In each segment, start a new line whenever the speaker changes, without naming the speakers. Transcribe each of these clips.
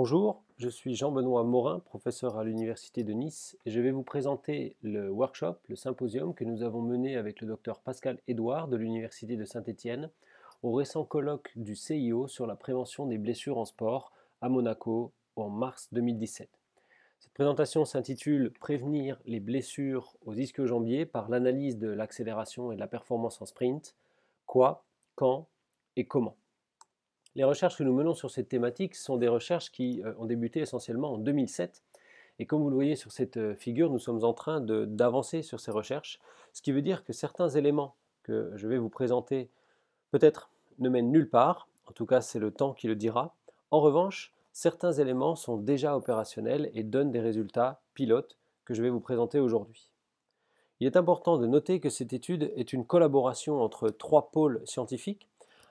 Bonjour, je suis Jean-Benoît Morin, professeur à l'Université de Nice, et je vais vous présenter le workshop, le symposium que nous avons mené avec le docteur Pascal Edouard de l'Université de Saint-Étienne au récent colloque du CIO sur la prévention des blessures en sport à Monaco en mars 2017. Cette présentation s'intitule Prévenir les blessures aux ischios jambiers par l'analyse de l'accélération et de la performance en sprint. Quoi, quand et comment les recherches que nous menons sur cette thématique sont des recherches qui euh, ont débuté essentiellement en 2007. Et comme vous le voyez sur cette euh, figure, nous sommes en train d'avancer sur ces recherches, ce qui veut dire que certains éléments que je vais vous présenter peut-être ne mènent nulle part, en tout cas c'est le temps qui le dira. En revanche, certains éléments sont déjà opérationnels et donnent des résultats pilotes que je vais vous présenter aujourd'hui. Il est important de noter que cette étude est une collaboration entre trois pôles scientifiques,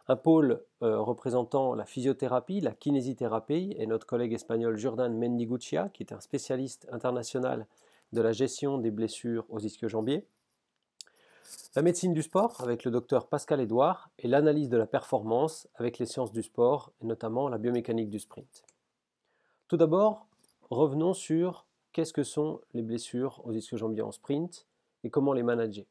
un pôle euh, représentant la physiothérapie, la kinésithérapie, et notre collègue espagnol Jordan Mendiguccia, qui est un spécialiste international de la gestion des blessures aux ischio-jambiers. La médecine du sport avec le docteur Pascal Edouard et l'analyse de la performance avec les sciences du sport et notamment la biomécanique du sprint. Tout d'abord, revenons sur qu'est-ce que sont les blessures aux ischio-jambiers en sprint et comment les manager.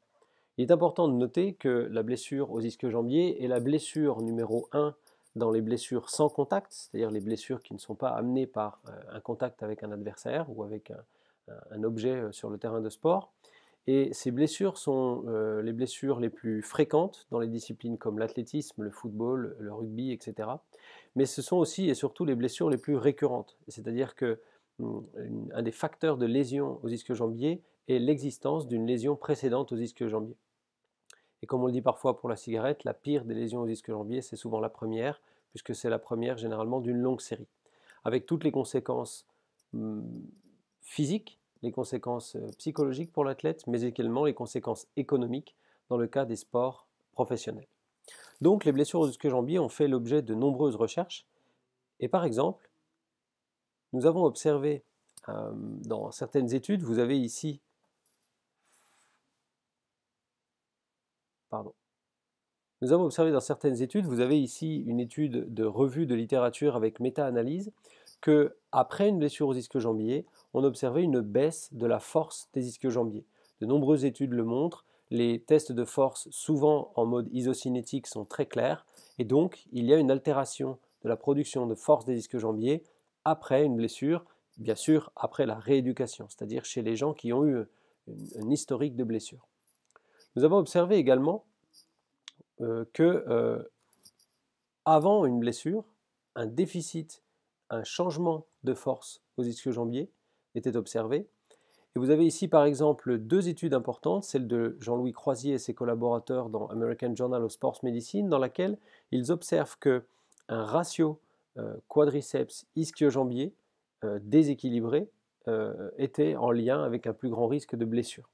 Il est important de noter que la blessure aux ischio-jambiers est la blessure numéro 1 dans les blessures sans contact, c'est-à-dire les blessures qui ne sont pas amenées par euh, un contact avec un adversaire ou avec un, objet euh, sur le terrain de sport. Et ces blessures sont euh, les blessures les plus fréquentes dans les disciplines comme l'athlétisme, le football, le rugby, etc. Mais ce sont aussi et surtout les blessures les plus récurrentes. C'est-à-dire que hmm, un des facteurs de lésion aux ischio-jambiers est l'existence d'une lésion précédente aux ischio-jambiers. Et comme on le dit parfois pour la cigarette, la pire des lésions aux disque jambier, c'est souvent la première, puisque c'est la première généralement d'une longue série, avec toutes les conséquences mmh, physiques, les conséquences euh, psychologiques pour l'athlète, mais également les conséquences économiques dans le cas des sports professionnels. Donc les blessures au disque jambier ont fait l'objet de nombreuses recherches, et par exemple, nous avons observé euh, dans certaines études, vous avez ici Nous avons observé dans certaines études, vous avez ici une étude de revue de littérature avec méta-analyse, que après une blessure aux ischio-jambiers, on observait une baisse de la force des ischio-jambiers. De nombreuses études le montrent, les tests de force, souvent en mode isocinétique, sont très clairs, et donc il y a une altération de la production de force des disques jambiers après une blessure, bien sûr après la rééducation, c'est-à-dire chez les gens qui ont eu un historique de blessure. Nous avons observé également euh, que euh, avant une blessure, un déficit, un changement de force aux ischio-jambiers était observé. Et vous avez ici par exemple deux études importantes, celle de Jean-Louis Croisier et ses collaborateurs dans American Journal of Sports Medicine, dans laquelle ils observent que un ratio euh, quadriceps ischio-jambier euh, déséquilibré était en lien avec un plus grand risque de blessure.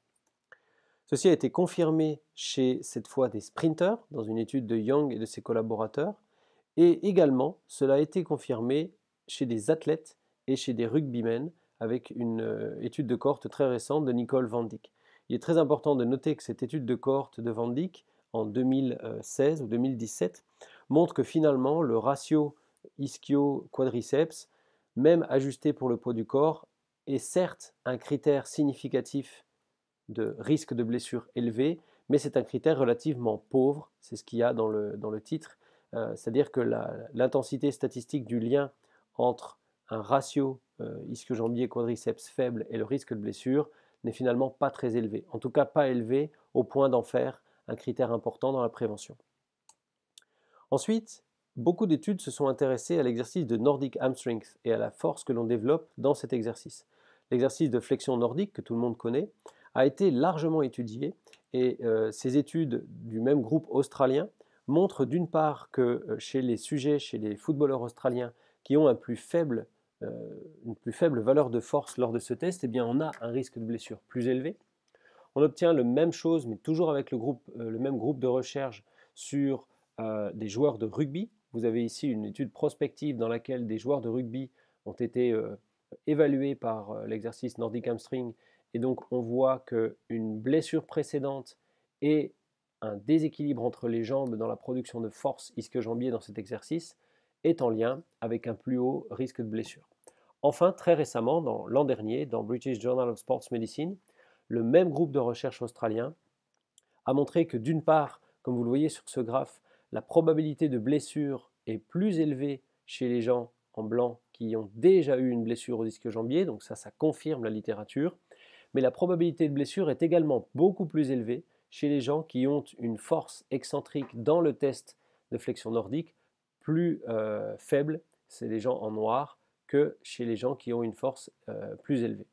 Ceci a été confirmé chez cette fois des sprinteurs, dans une étude de Young et de ses collaborateurs, et également cela a été confirmé chez des athlètes et chez des rugbymen avec une euh, étude de cohorte très récente de Nicole Van Dyck. Il est très important de noter que cette étude de cohorte de Van Dyck en 2016 ou 2017 montre que finalement le ratio ischio-quadriceps, même ajusté pour le poids du corps, est certes un critère significatif de risque de blessure élevé, mais c'est un critère relativement pauvre, c'est ce qu'il y a dans le, dans le titre, euh, c'est-à-dire que l'intensité statistique du lien entre un ratio euh, ischio-jambier quadriceps faible et le risque de blessure n'est finalement pas très élevé, en tout cas pas élevé au point d'en faire un critère important dans la prévention. Ensuite, beaucoup d'études se sont intéressées à l'exercice de Nordic hamstrings et à la force que l'on développe dans cet exercice. L'exercice de flexion nordique que tout le monde connaît a été largement étudié, et euh, ces études du même groupe australien montrent d'une part que euh, chez les sujets, chez les footballeurs australiens qui ont un plus euh, une plus faible valeur de force lors de ce test, eh bien, on a un risque de blessure plus élevé. On obtient le même chose, mais toujours avec le, groupe, le même groupe de recherche sur des joueurs de rugby. Vous avez ici une étude prospective dans laquelle des joueurs de rugby ont été évalués par l'exercice Nordic Hamstring et donc on voit qu'une blessure précédente et un déséquilibre entre les jambes dans la production de force ischio-jambier dans cet exercice est en lien avec un plus haut risque de blessure. Enfin, très récemment, dans l'an dernier, dans British Journal of Sports Medicine, le même groupe de recherche australien a montré que d'une part, comme vous le voyez sur ce graphe, la probabilité de blessure est plus élevée chez les gens en blanc qui ont déjà eu une blessure au disque jambier, donc ça, ça confirme la littérature, mais la probabilité de blessure est également beaucoup plus élevée chez les gens qui ont une force excentrique dans le test de flexion nordique plus euh, faible, c'est les gens en noir, que chez les gens qui ont une force euh, plus élevée.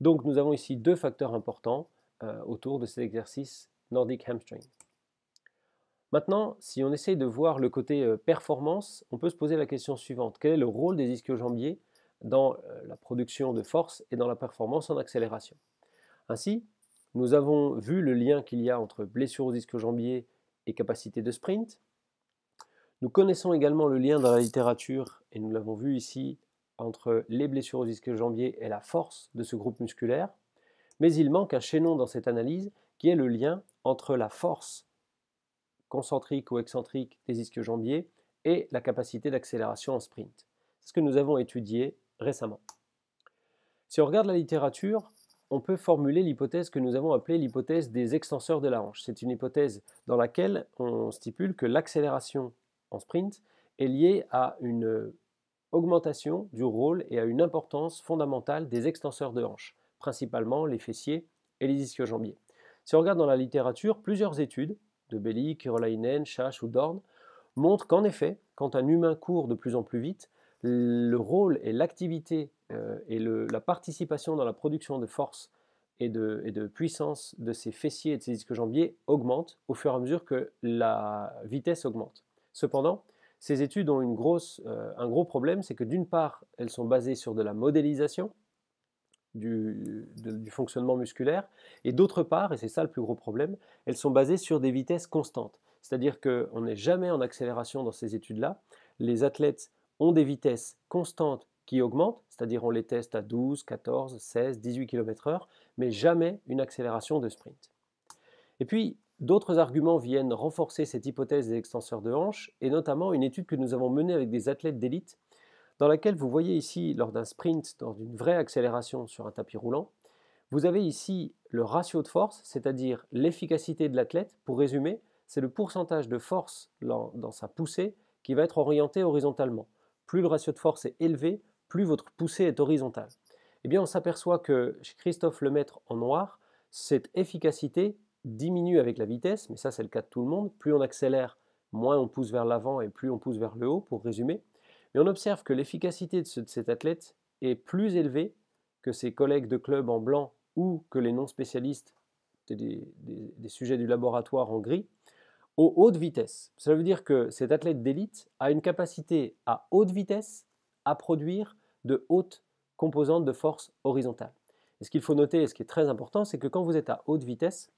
Donc nous avons ici deux facteurs importants euh, autour de cet exercice Nordic Hamstring. Maintenant, si on essaye de voir le côté performance, on peut se poser la question suivante. Quel est le rôle des ischio-jambiers dans euh, la production de force et dans la performance en accélération. Ainsi, nous avons vu le lien qu'il y a entre blessure au disque jambier et capacité de sprint. Nous connaissons également le lien dans la littérature, et nous l'avons vu ici, entre les blessures au disque jambier et la force de ce groupe musculaire. Mais il manque un chaînon dans cette analyse qui est le lien entre la force concentrique ou excentrique des disques jambiers et la capacité d'accélération en sprint. C'est ce que nous avons étudié récemment. Si on regarde la littérature, on peut formuler l'hypothèse que nous avons appelée l'hypothèse des extenseurs de la hanche. C'est une hypothèse dans laquelle on stipule que l'accélération en sprint est liée à une augmentation du rôle et à une importance fondamentale des extenseurs de hanche, principalement les fessiers et les ischio-jambiers. Si on regarde dans la littérature, plusieurs études, de Belli, Kirolainen, Schach ou Dorn, montrent qu'en effet, quand un humain court de plus en plus vite, le rôle et l'activité euh, et la participation dans la production de force et de, puissance de ces fessiers et de ces disques jambiers augmente au fur et à mesure que la vitesse augmente. Cependant, ces études ont une grosse, euh, un gros problème, c'est que d'une part, elles sont basées sur de la modélisation du, du fonctionnement musculaire, et d'autre part, et c'est ça le plus gros problème, elles sont basées sur des vitesses constantes. C'est-à-dire qu'on n'est jamais en accélération dans ces études-là. Les athlètes ont des vitesses constantes qui augmentent, c'est-à-dire on les teste à 12, 14, 16, 18 km/h, mais jamais une accélération de sprint. Et puis, d'autres arguments viennent renforcer cette hypothèse des extenseurs de hanche, et notamment une étude que nous avons menée avec des athlètes d'élite, dans laquelle vous voyez ici, lors d'un sprint, dans une vraie accélération sur un tapis roulant, vous avez ici le ratio de force, c'est-à-dire l'efficacité de l'athlète. Pour résumer, c'est le pourcentage de force dans sa poussée qui va être orienté horizontalement plus le ratio de force est élevé, plus votre poussée est horizontale. Eh bien, on s'aperçoit que chez Christophe Lemaître en noir, cette efficacité diminue avec la vitesse, mais ça c'est le cas de tout le monde. Plus on accélère, moins on pousse vers l'avant et plus on pousse vers le haut, pour résumer. Mais on observe que l'efficacité de, cet athlète est plus élevée que ses collègues de club en blanc ou que les non spécialistes des sujets du laboratoire en gris aux hautes vitesses. Cela veut dire que cet athlète d'élite a une capacité à haute vitesse à produire de hautes composantes de force horizontale. Et ce qu'il faut noter, et ce qui est très important, c'est que quand vous êtes à haute vitesse,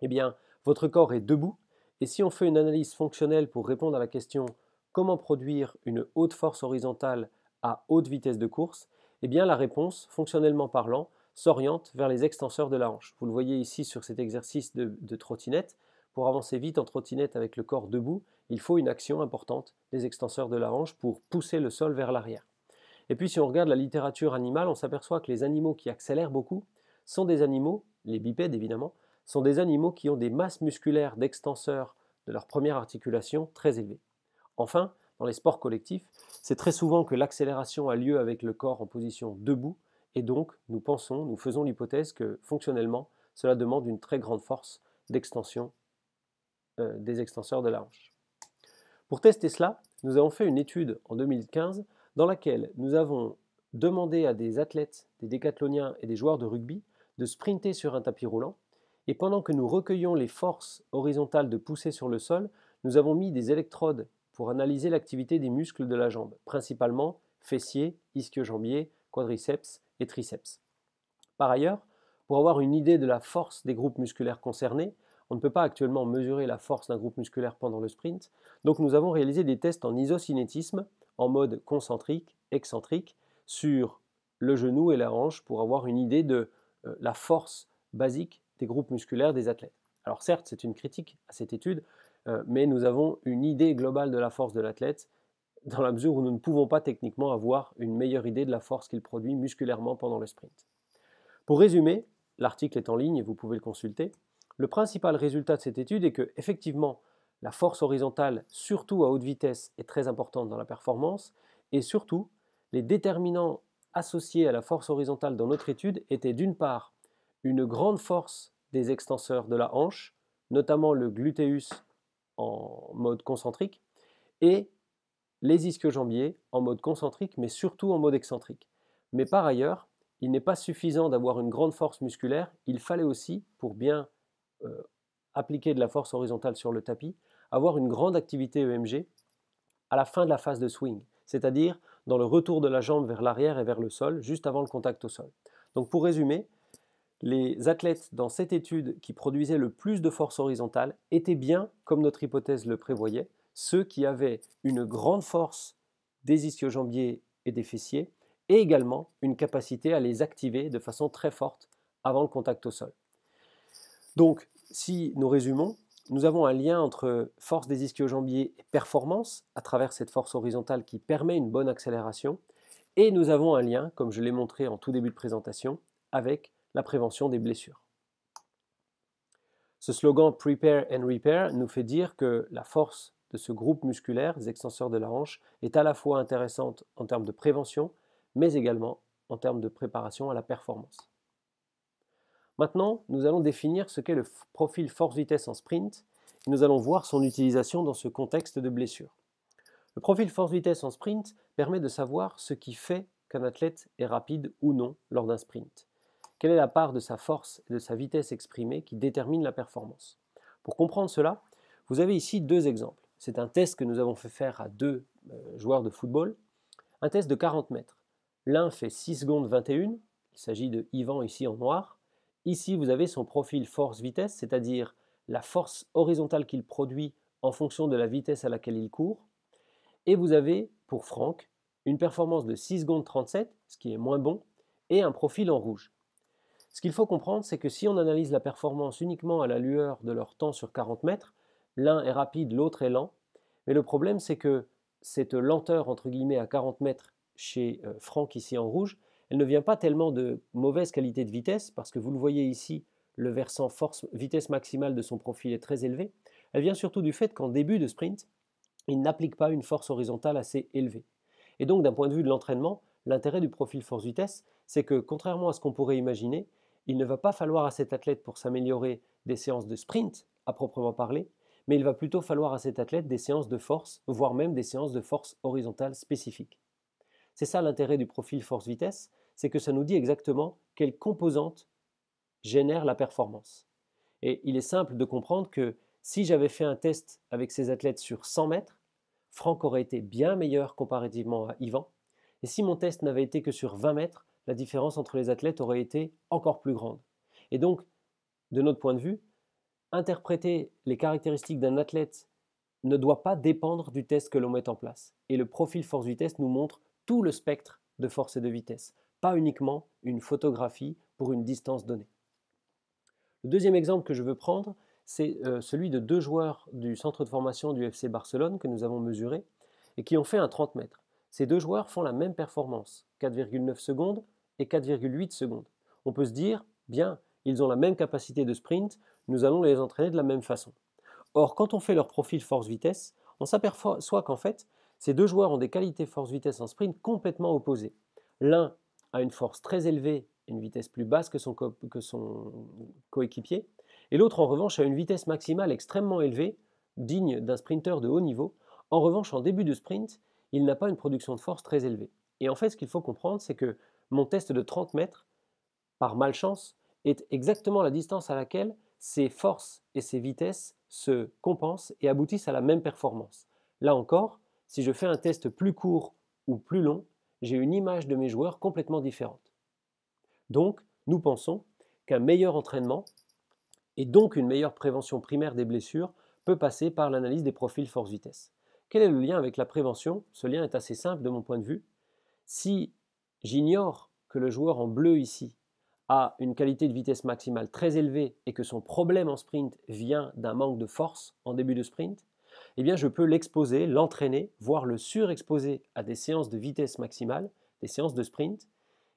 eh bien, votre corps est debout. Et si on fait une analyse fonctionnelle pour répondre à la question comment produire une haute force horizontale à haute vitesse de course, eh bien, la réponse, fonctionnellement parlant, s'oriente vers les extenseurs de la hanche. Vous le voyez ici sur cet exercice de trottinette pour avancer vite en trottinette avec le corps debout, il faut une action importante des extenseurs de la hanche pour pousser le sol vers l'arrière. Et puis si on regarde la littérature animale, on s'aperçoit que les animaux qui accélèrent beaucoup sont des animaux, les bipèdes évidemment, sont des animaux qui ont des masses musculaires d'extenseurs de leur première articulation très élevées. Enfin, dans les sports collectifs, c'est très souvent que l'accélération a lieu avec le corps en position debout, et donc nous pensons, nous faisons l'hypothèse que fonctionnellement, cela demande une très grande force d'extension euh, des extenseurs de la hanche. Pour tester cela, nous avons fait une étude en 2015 dans laquelle nous avons demandé à des athlètes, des décathloniens et des joueurs de rugby de sprinter sur un tapis roulant et pendant que nous recueillons les forces horizontales de poussée sur le sol, nous avons mis des électrodes pour analyser l'activité des muscles de la jambe, principalement fessiers, ischio-jambiers, quadriceps et triceps. Par ailleurs, pour avoir une idée de la force des groupes musculaires concernés, on ne peut pas actuellement mesurer la force d'un groupe musculaire pendant le sprint, donc nous avons réalisé des tests en isocinétisme, en mode concentrique, excentrique, sur le genou et la hanche pour avoir une idée de euh, la force basique des groupes musculaires des athlètes. Alors certes, c'est une critique à cette étude, euh, mais nous avons une idée globale de la force de l'athlète dans la mesure où nous ne pouvons pas techniquement avoir une meilleure idée de la force qu'il produit musculairement pendant le sprint. Pour résumer, l'article est en ligne et vous pouvez le consulter. Le principal résultat de cette étude est que, effectivement, la force horizontale, surtout à haute vitesse, est très importante dans la performance, et surtout, les déterminants associés à la force horizontale dans notre étude étaient d'une part une grande force des extenseurs de la hanche, notamment le gluteus en mode concentrique, et les ischio-jambiers en mode concentrique, mais surtout en mode excentrique. Mais par ailleurs, il n'est pas suffisant d'avoir une grande force musculaire, il fallait aussi, pour bien euh, appliquer de la force horizontale sur le tapis, avoir une grande activité EMG à la fin de la phase de swing, c'est-à-dire dans le retour de la jambe vers l'arrière et vers le sol, juste avant le contact au sol. Donc pour résumer, les athlètes dans cette étude qui produisaient le plus de force horizontale étaient bien, comme notre hypothèse le prévoyait, ceux qui avaient une grande force des ischio-jambiers et des fessiers, et également une capacité à les activer de façon très forte avant le contact au sol. Donc, si nous résumons, nous avons un lien entre force des ischio-jambiers et performance à travers cette force horizontale qui permet une bonne accélération. Et nous avons un lien, comme je l'ai montré en tout début de présentation, avec la prévention des blessures. Ce slogan Prepare and Repair nous fait dire que la force de ce groupe musculaire, les extenseurs de la hanche, est à la fois intéressante en termes de prévention, mais également en termes de préparation à la performance. Maintenant, nous allons définir ce qu'est le profil force-vitesse en sprint et nous allons voir son utilisation dans ce contexte de blessure. Le profil force-vitesse en sprint permet de savoir ce qui fait qu'un athlète est rapide ou non lors d'un sprint. Quelle est la part de sa force et de sa vitesse exprimée qui détermine la performance Pour comprendre cela, vous avez ici deux exemples. C'est un test que nous avons fait faire à deux euh, joueurs de football. Un test de 40 mètres. L'un fait 6 secondes 21, il s'agit de Yvan ici en noir, Ici, vous avez son profil force-vitesse, c'est-à-dire la force horizontale qu'il produit en fonction de la vitesse à laquelle il court. Et vous avez, pour Franck, une performance de 6 secondes 37, ce qui est moins bon, et un profil en rouge. Ce qu'il faut comprendre, c'est que si on analyse la performance uniquement à la lueur de leur temps sur 40 mètres, l'un est rapide, l'autre est lent. Mais le problème, c'est que cette lenteur, entre guillemets, à 40 mètres chez euh, Franck ici en rouge, elle ne vient pas tellement de mauvaise qualité de vitesse, parce que vous le voyez ici, le versant force, vitesse maximale de son profil est très élevé. Elle vient surtout du fait qu'en début de sprint, il n'applique pas une force horizontale assez élevée. Et donc, d'un point de vue de l'entraînement, l'intérêt du profil force-vitesse, c'est que, contrairement à ce qu'on pourrait imaginer, il ne va pas falloir à cet athlète pour s'améliorer des séances de sprint, à proprement parler, mais il va plutôt falloir à cet athlète des séances de force, voire même des séances de force horizontale spécifiques. C'est ça l'intérêt du profil force-vitesse, c'est que ça nous dit exactement quelle composante génère la performance. Et il est simple de comprendre que si j'avais fait un test avec ces athlètes sur 100 mètres, Franck aurait été bien meilleur comparativement à Ivan. Et si mon test n'avait été que sur 20 mètres, la différence entre les athlètes aurait été encore plus grande. Et donc, de notre point de vue, interpréter les caractéristiques d'un athlète ne doit pas dépendre du test que l'on met en place. Et le profil force vitesse nous montre tout le spectre de force et de vitesse pas uniquement une photographie pour une distance donnée. Le deuxième exemple que je veux prendre, c'est euh, celui de deux joueurs du centre de formation du FC Barcelone que nous avons mesuré et qui ont fait un 30 mètres. Ces deux joueurs font la même performance, 4,9 secondes et 4,8 secondes. On peut se dire, bien, ils ont la même capacité de sprint, nous allons les entraîner de la même façon. Or, quand on fait leur profil force-vitesse, on s'aperçoit qu'en fait, ces deux joueurs ont des qualités force-vitesse en sprint complètement opposées. L'un a une force très élevée et une vitesse plus basse que son, coéquipier, et l'autre en revanche a une vitesse maximale extrêmement élevée, digne d'un sprinteur de haut niveau. En revanche, en début de sprint, il n'a pas une production de force très élevée. Et en fait, ce qu'il faut comprendre, c'est que mon test de 30 mètres, par malchance, est exactement la distance à laquelle ses forces et ses vitesses se compensent et aboutissent à la même performance. Là encore, si je fais un test plus court ou plus long, j'ai une image de mes joueurs complètement différente. Donc, nous pensons qu'un meilleur entraînement et donc une meilleure prévention primaire des blessures peut passer par l'analyse des profils force-vitesse. Quel est le lien avec la prévention Ce lien est assez simple de mon point de vue. Si j'ignore que le joueur en bleu ici a une qualité de vitesse maximale très élevée et que son problème en sprint vient d'un manque de force en début de sprint, eh bien je peux l'exposer, l'entraîner, voire le surexposer à des séances de vitesse maximale, des séances de sprint.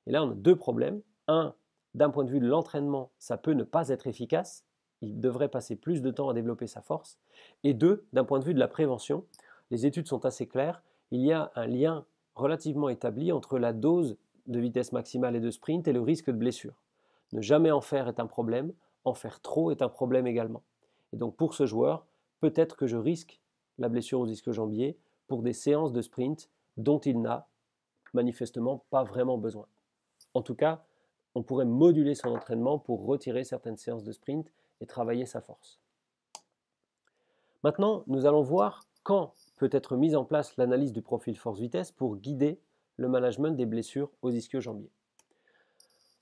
Et là, on a deux problèmes. Un, d'un point de vue de l'entraînement, ça peut ne pas être efficace. Il devrait passer plus de temps à développer sa force. Et deux, d'un point de vue de la prévention, les études sont assez claires. Il y a un lien relativement établi entre la dose de vitesse maximale et de sprint et le risque de blessure. Ne jamais en faire est un problème, en faire trop est un problème également. Et donc pour ce joueur, peut-être que je risque la blessure au disque jambier pour des séances de sprint dont il n'a manifestement pas vraiment besoin. En tout cas, on pourrait moduler son entraînement pour retirer certaines séances de sprint et travailler sa force. Maintenant, nous allons voir quand peut être mise en place l'analyse du profil force-vitesse pour guider le management des blessures aux disque jambiers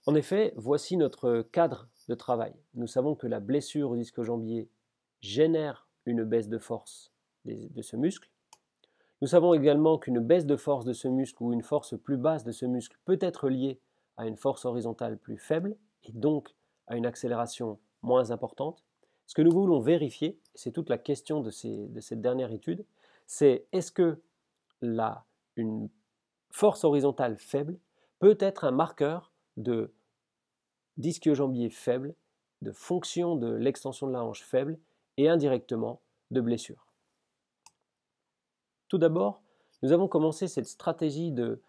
En effet, voici notre cadre de travail. Nous savons que la blessure aux disque jambier génère une baisse de force de ce muscle. Nous savons également qu'une baisse de force de ce muscle ou une force plus basse de ce muscle peut être liée à une force horizontale plus faible et donc à une accélération moins importante. Ce que nous voulons vérifier, c'est toute la question de, cette dernière étude, c'est est-ce que la, une force horizontale faible peut être un marqueur de disque jambier faible, de fonction de l'extension de la hanche faible et indirectement de blessure. Tout d'abord, nous avons commencé cette stratégie de,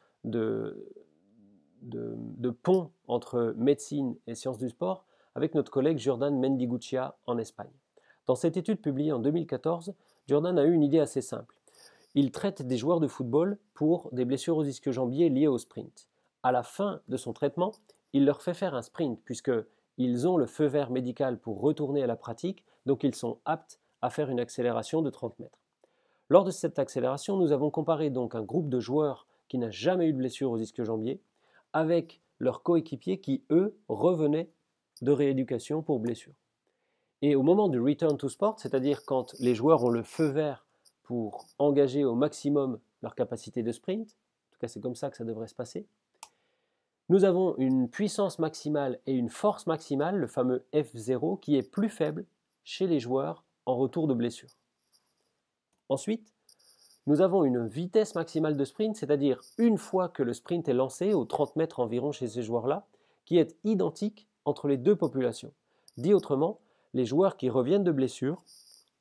pont entre médecine et sciences du sport avec notre collègue Jordan Mendiguccia en Espagne. Dans cette étude publiée en 2014, Jordan a eu une idée assez simple. Il traite des joueurs de football pour des blessures aux disques jambiers liées au sprint. À la fin de son traitement, il leur fait faire un sprint puisque ils ont le feu vert médical pour retourner à la pratique, donc ils sont aptes à faire une accélération de 30 mètres. Lors de cette accélération, nous avons comparé donc un groupe de joueurs qui n'a jamais eu de blessure aux disque jambiers avec leurs coéquipiers qui, eux, revenaient de rééducation pour blessure. Et au moment du return to sport, c'est-à-dire quand les joueurs ont le feu vert pour engager au maximum leur capacité de sprint, en tout cas c'est comme ça que ça devrait se passer, nous avons une puissance maximale et une force maximale, le fameux F0, qui est plus faible chez les joueurs en retour de blessure. Ensuite, nous avons une vitesse maximale de sprint, c'est-à-dire une fois que le sprint est lancé, aux 30 mètres environ chez ces joueurs-là, qui est identique entre les deux populations. Dit autrement, les joueurs qui reviennent de blessure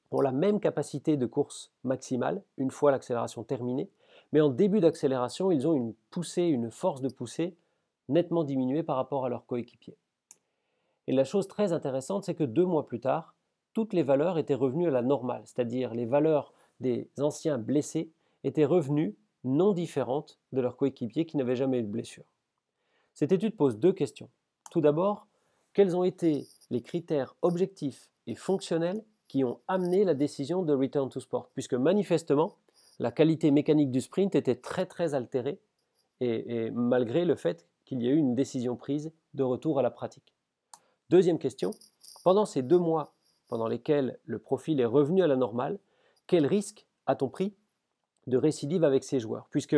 ont la même capacité de course maximale une fois l'accélération terminée, mais en début d'accélération, ils ont une poussée, une force de poussée nettement diminuée par rapport à leurs coéquipiers. Et la chose très intéressante, c'est que deux mois plus tard, toutes les valeurs étaient revenues à la normale, c'est-à-dire les valeurs des anciens blessés étaient revenus non différentes de leurs coéquipiers qui n'avaient jamais eu de blessure. Cette étude pose deux questions. Tout d'abord, quels ont été les critères objectifs et fonctionnels qui ont amené la décision de return to sport, puisque manifestement, la qualité mécanique du sprint était très très altérée, et malgré le fait qu'il y ait eu une décision prise de retour à la pratique. Deuxième question, pendant ces deux mois pendant lesquels le profil est revenu à la normale, quel risque a-t-on pris de récidive avec ces joueurs Puisque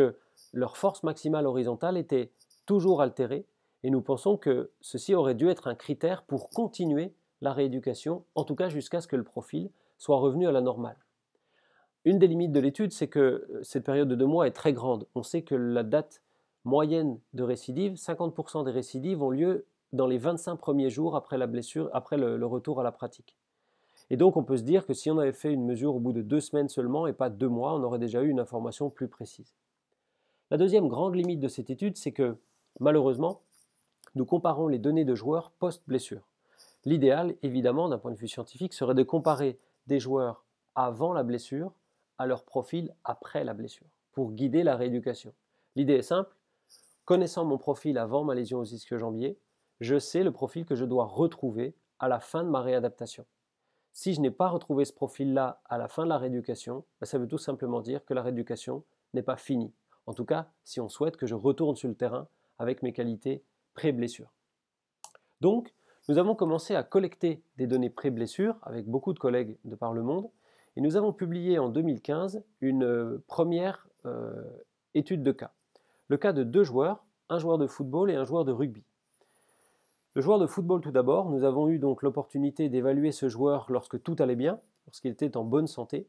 leur force maximale horizontale était toujours altérée et nous pensons que ceci aurait dû être un critère pour continuer la rééducation, en tout cas jusqu'à ce que le profil soit revenu à la normale. Une des limites de l'étude, c'est que euh, cette période de deux mois est très grande. On sait que la date moyenne de récidive, 50% des récidives ont lieu dans les 25 premiers jours après la blessure, après le, le retour à la pratique. Et donc on peut se dire que si on avait fait une mesure au bout de deux semaines seulement et pas deux mois, on aurait déjà eu une information plus précise. La deuxième grande limite de cette étude, c'est que malheureusement, nous comparons les données de joueurs post-blessure. L'idéal, évidemment, d'un point de vue scientifique, serait de comparer des joueurs avant la blessure à leur profil après la blessure, pour guider la rééducation. L'idée est simple, connaissant mon profil avant ma lésion aux ischio-jambiers, je sais le profil que je dois retrouver à la fin de ma réadaptation. Si je n'ai pas retrouvé ce profil-là à la fin de la rééducation, bah, ça veut tout simplement dire que la rééducation n'est pas finie. En tout cas, si on souhaite que je retourne sur le terrain avec mes qualités pré-blessure. Donc, nous avons commencé à collecter des données pré-blessure avec beaucoup de collègues de par le monde et nous avons publié en 2015 une euh, première euh, étude de cas. Le cas de deux joueurs, un joueur de football et un joueur de rugby. Le joueur de football tout d'abord, nous avons eu donc l'opportunité d'évaluer ce joueur lorsque tout allait bien, lorsqu'il était en bonne santé,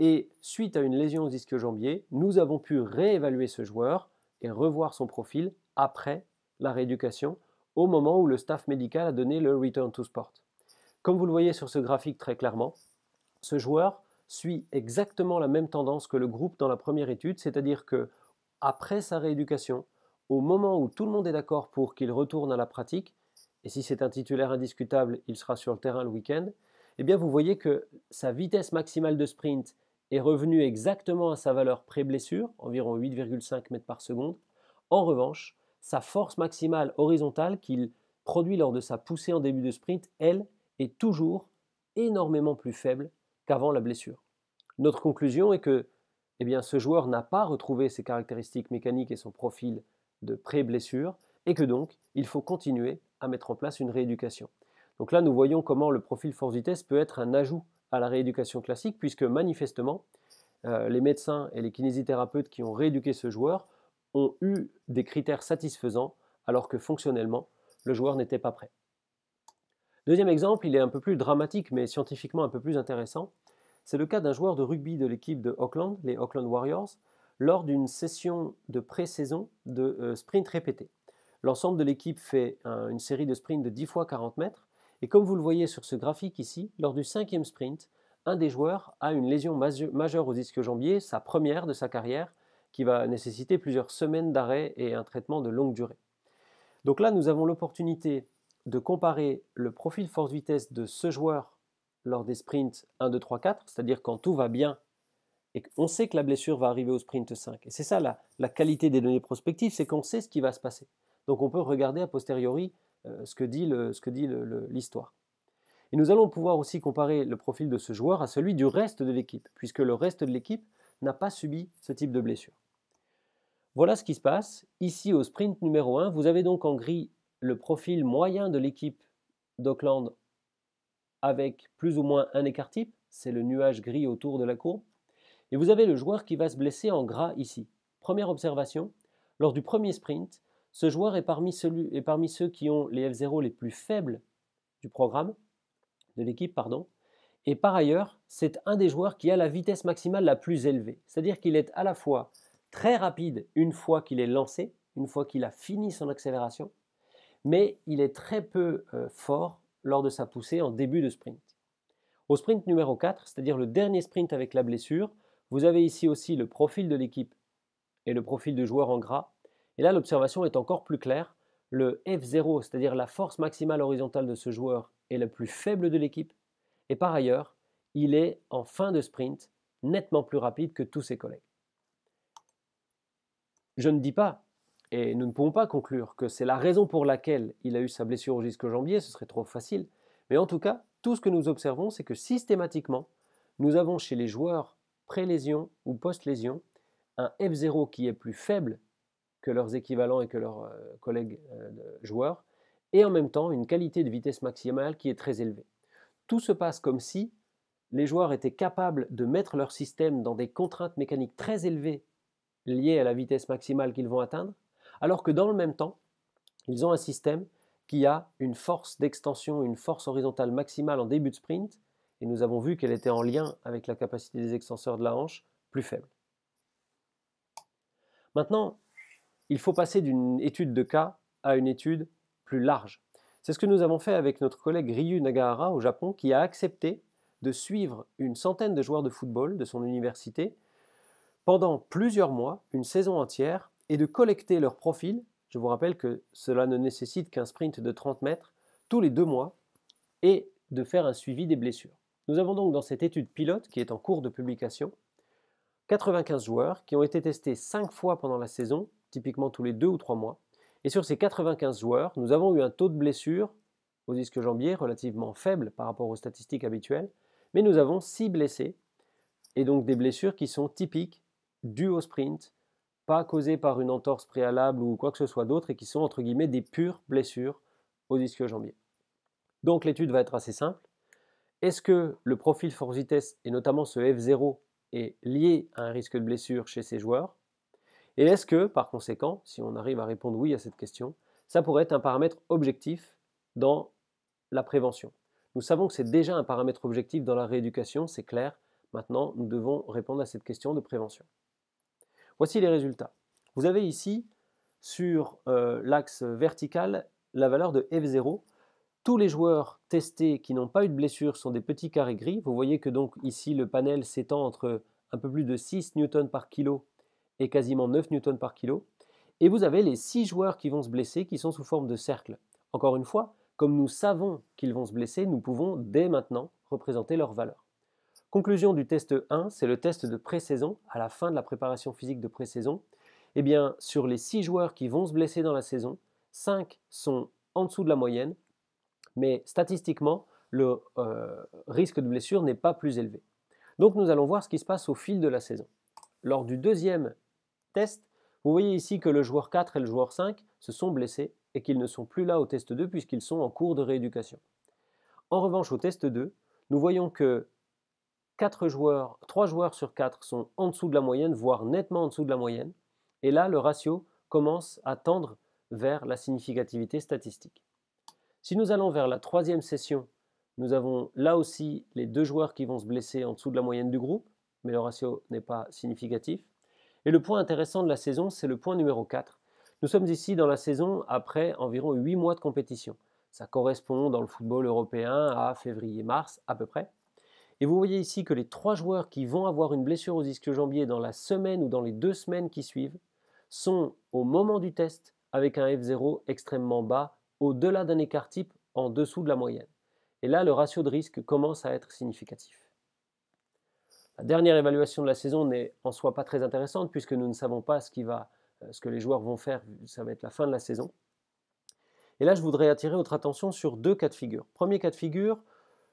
et suite à une lésion au disque jambier, nous avons pu réévaluer ce joueur et revoir son profil après la rééducation, au moment où le staff médical a donné le return to sport. Comme vous le voyez sur ce graphique très clairement, ce joueur suit exactement la même tendance que le groupe dans la première étude, c'est-à-dire que après sa rééducation, au moment où tout le monde est d'accord pour qu'il retourne à la pratique, et si c'est un titulaire indiscutable, il sera sur le terrain le week-end, eh bien vous voyez que sa vitesse maximale de sprint est revenue exactement à sa valeur pré-blessure, environ 8,5 mètres par seconde. En revanche, sa force maximale horizontale qu'il produit lors de sa poussée en début de sprint, elle, est toujours énormément plus faible qu'avant la blessure. Notre conclusion est que eh bien, ce joueur n'a pas retrouvé ses caractéristiques mécaniques et son profil de pré-blessure, et que donc il faut continuer à mettre en place une rééducation. Donc là, nous voyons comment le profil force-vitesse peut être un ajout à la rééducation classique, puisque manifestement, euh, les médecins et les kinésithérapeutes qui ont rééduqué ce joueur ont eu des critères satisfaisants, alors que fonctionnellement, le joueur n'était pas prêt. Deuxième exemple, il est un peu plus dramatique, mais scientifiquement un peu plus intéressant. C'est le cas d'un joueur de rugby de l'équipe de Auckland, les Auckland Warriors, lors d'une session de pré-saison de euh, sprint répété. L'ensemble de l'équipe fait euh, une série de sprints de 10 fois 40 mètres. Et comme vous le voyez sur ce graphique ici, lors du cinquième sprint, un des joueurs a une lésion majeure au disque jambier, sa première de sa carrière, qui va nécessiter plusieurs semaines d'arrêt et un traitement de longue durée. Donc là, nous avons l'opportunité de comparer le profil force-vitesse de ce joueur lors des sprints 1, 2, 3, 4, c'est-à-dire quand tout va bien et qu'on sait que la blessure va arriver au sprint 5. Et c'est ça la qualité des données prospectives, c'est qu'on sait ce qui va se passer. Donc on peut regarder a posteriori euh, ce que dit l'histoire. Et nous allons pouvoir aussi comparer le profil de ce joueur à celui du reste de l'équipe, puisque le reste de l'équipe n'a pas subi ce type de blessure. Voilà ce qui se passe. Ici, au sprint numéro 1, vous avez donc en gris le profil moyen de l'équipe d'Auckland avec plus ou moins un écart type, c'est le nuage gris autour de la courbe. Et vous avez le joueur qui va se blesser en gras ici. Première observation, lors du premier sprint, ce joueur est parmi, parmi ceux qui ont les F0 les plus faibles du programme, de l'équipe, pardon. Et par ailleurs, c'est un des joueurs qui a la vitesse maximale la plus élevée. C'est-à-dire qu'il est à la fois très rapide une fois qu'il est lancé, une fois qu'il a fini son accélération, mais il est très peu euh, fort lors de sa poussée en début de sprint. Au sprint numéro 4, c'est-à-dire le dernier sprint avec la blessure, vous avez ici aussi le profil de l'équipe et le profil de joueur en gras et là, l'observation est encore plus claire. Le F0, c'est-à-dire la force maximale horizontale de ce joueur, est la plus faible de l'équipe. Et par ailleurs, il est en fin de sprint nettement plus rapide que tous ses collègues. Je ne dis pas, et nous ne pouvons pas conclure, que c'est la raison pour laquelle il a eu sa blessure au disque jambier ce serait trop facile. Mais en tout cas, tout ce que nous observons, c'est que systématiquement, nous avons chez les joueurs pré-lésion ou post-lésion un F0 qui est plus faible que leurs équivalents et que leurs euh, collègues euh, joueurs, et en même temps une qualité de vitesse maximale qui est très élevée. Tout se passe comme si les joueurs étaient capables de mettre leur système dans des contraintes mécaniques très élevées liées à la vitesse maximale qu'ils vont atteindre, alors que dans le même temps, ils ont un système qui a une force d'extension, une force horizontale maximale en début de sprint, et nous avons vu qu'elle était en lien avec la capacité des extenseurs de la hanche plus faible. Maintenant, il faut passer d'une étude de cas à une étude plus large. C'est ce que nous avons fait avec notre collègue Ryu Nagahara au Japon, qui a accepté de suivre une centaine de joueurs de football de son université pendant plusieurs mois, une saison entière, et de collecter leurs profils. Je vous rappelle que cela ne nécessite qu'un sprint de 30 mètres tous les deux mois et de faire un suivi des blessures. Nous avons donc dans cette étude pilote qui est en cours de publication 95 joueurs qui ont été testés 5 fois pendant la saison typiquement tous les deux ou trois mois. Et sur ces 95 joueurs, nous avons eu un taux de blessure au disque jambier relativement faible par rapport aux statistiques habituelles, mais nous avons 6 blessés, et donc des blessures qui sont typiques, dues au sprint, pas causées par une entorse préalable ou quoi que ce soit d'autre, et qui sont entre guillemets des pures blessures au disque jambier. Donc l'étude va être assez simple. Est-ce que le profil force vitesse, et notamment ce F0, est lié à un risque de blessure chez ces joueurs et est-ce que, par conséquent, si on arrive à répondre oui à cette question, ça pourrait être un paramètre objectif dans la prévention Nous savons que c'est déjà un paramètre objectif dans la rééducation, c'est clair. Maintenant, nous devons répondre à cette question de prévention. Voici les résultats. Vous avez ici, sur euh, l'axe vertical, la valeur de F0. Tous les joueurs testés qui n'ont pas eu de blessure sont des petits carrés gris. Vous voyez que donc ici, le panel s'étend entre un peu plus de 6 newtons par kilo et quasiment 9 newtons par kilo. Et vous avez les 6 joueurs qui vont se blesser qui sont sous forme de cercle. Encore une fois, comme nous savons qu'ils vont se blesser, nous pouvons dès maintenant représenter leur valeur. Conclusion du test 1, c'est le test de pré-saison, à la fin de la préparation physique de pré-saison. Eh bien, sur les 6 joueurs qui vont se blesser dans la saison, 5 sont en dessous de la moyenne, mais statistiquement, le euh, risque de blessure n'est pas plus élevé. Donc nous allons voir ce qui se passe au fil de la saison. Lors du deuxième vous voyez ici que le joueur 4 et le joueur 5 se sont blessés et qu'ils ne sont plus là au test 2 puisqu'ils sont en cours de rééducation. En revanche, au test 2, nous voyons que joueurs, 3 joueurs sur 4 sont en dessous de la moyenne, voire nettement en dessous de la moyenne, et là le ratio commence à tendre vers la significativité statistique. Si nous allons vers la troisième session, nous avons là aussi les deux joueurs qui vont se blesser en dessous de la moyenne du groupe, mais le ratio n'est pas significatif. Et le point intéressant de la saison, c'est le point numéro 4. Nous sommes ici dans la saison après environ 8 mois de compétition. Ça correspond dans le football européen à février-mars à peu près. Et vous voyez ici que les trois joueurs qui vont avoir une blessure aux disque jambier dans la semaine ou dans les deux semaines qui suivent sont au moment du test avec un F0 extrêmement bas, au-delà d'un écart type en dessous de la moyenne. Et là, le ratio de risque commence à être significatif. La dernière évaluation de la saison n'est en soi pas très intéressante puisque nous ne savons pas ce, qui va, euh, ce que les joueurs vont faire, ça va être la fin de la saison. Et là, je voudrais attirer votre attention sur deux cas de figure. Premier cas de figure,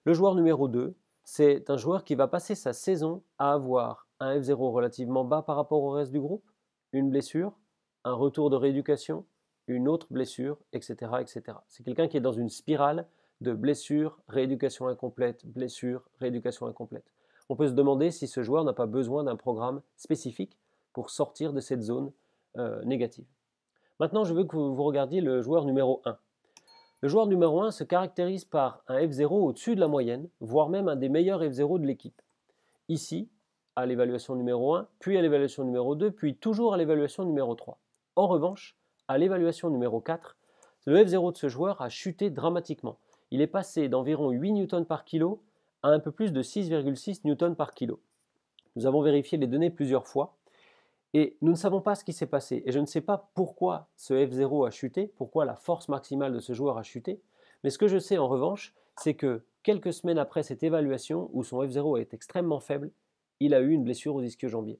le joueur numéro 2, c'est un joueur qui va passer sa saison à avoir un F0 relativement bas par rapport au reste du groupe, une blessure, un retour de rééducation, une autre blessure, etc. C'est quelqu'un qui est dans une spirale de blessure, rééducation incomplète, blessure, rééducation incomplète on peut se demander si ce joueur n'a pas besoin d'un programme spécifique pour sortir de cette zone euh, négative. Maintenant, je veux que vous regardiez le joueur numéro 1. Le joueur numéro 1 se caractérise par un F0 au-dessus de la moyenne, voire même un des meilleurs F0 de l'équipe. Ici, à l'évaluation numéro 1, puis à l'évaluation numéro 2, puis toujours à l'évaluation numéro 3. En revanche, à l'évaluation numéro 4, le F0 de ce joueur a chuté dramatiquement. Il est passé d'environ 8 newtons par kilo un peu plus de 6,6 newtons par kilo. Nous avons vérifié les données plusieurs fois et nous ne savons pas ce qui s'est passé. Et je ne sais pas pourquoi ce F0 a chuté, pourquoi la force maximale de ce joueur a chuté. Mais ce que je sais en revanche, c'est que quelques semaines après cette évaluation où son F0 est extrêmement faible, il a eu une blessure au disque jambier.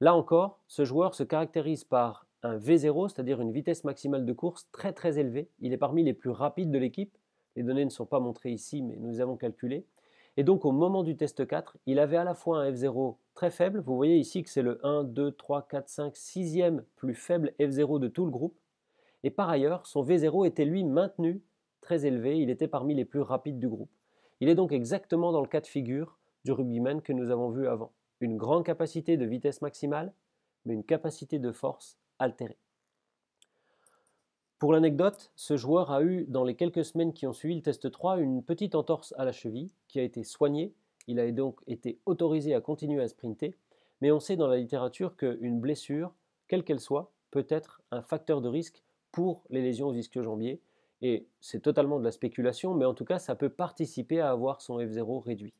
Là encore, ce joueur se caractérise par un V0, c'est-à-dire une vitesse maximale de course très très élevée. Il est parmi les plus rapides de l'équipe les données ne sont pas montrées ici, mais nous les avons calculées. Et donc au moment du test 4, il avait à la fois un F0 très faible, vous voyez ici que c'est le 1, 2, 3, 4, 5, 6e plus faible F0 de tout le groupe, et par ailleurs son V0 était lui maintenu très élevé, il était parmi les plus rapides du groupe. Il est donc exactement dans le cas de figure du rugbyman que nous avons vu avant. Une grande capacité de vitesse maximale, mais une capacité de force altérée. Pour l'anecdote, ce joueur a eu, dans les quelques semaines qui ont suivi le test 3, une petite entorse à la cheville qui a été soignée. Il a donc été autorisé à continuer à sprinter. Mais on sait dans la littérature qu'une blessure, quelle qu'elle soit, peut être un facteur de risque pour les lésions au visque jambiers Et c'est totalement de la spéculation, mais en tout cas, ça peut participer à avoir son F0 réduit.